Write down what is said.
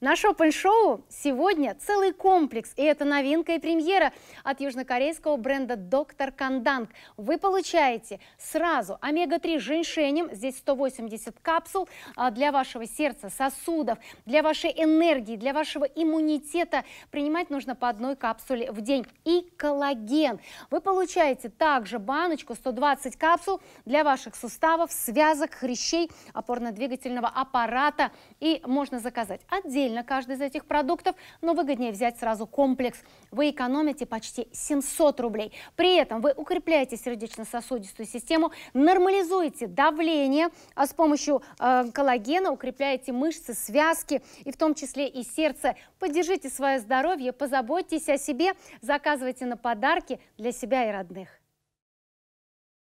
Наше опен-шоу сегодня целый комплекс, и это новинка и премьера от южнокорейского бренда «Доктор Канданг». Вы получаете сразу омега-3 с женьшенем, здесь 180 капсул а, для вашего сердца, сосудов, для вашей энергии, для вашего иммунитета. Принимать нужно по одной капсуле в день. И коллаген. Вы получаете также баночку 120 капсул для ваших суставов, связок, хрящей, опорно-двигательного аппарата. И можно заказать отдельно отдельно каждый из этих продуктов, но выгоднее взять сразу комплекс. Вы экономите почти 700 рублей. При этом вы укрепляете сердечно-сосудистую систему, нормализуете давление, а с помощью э, коллагена укрепляете мышцы, связки и в том числе и сердце. Поддержите свое здоровье, позаботьтесь о себе, заказывайте на подарки для себя и родных.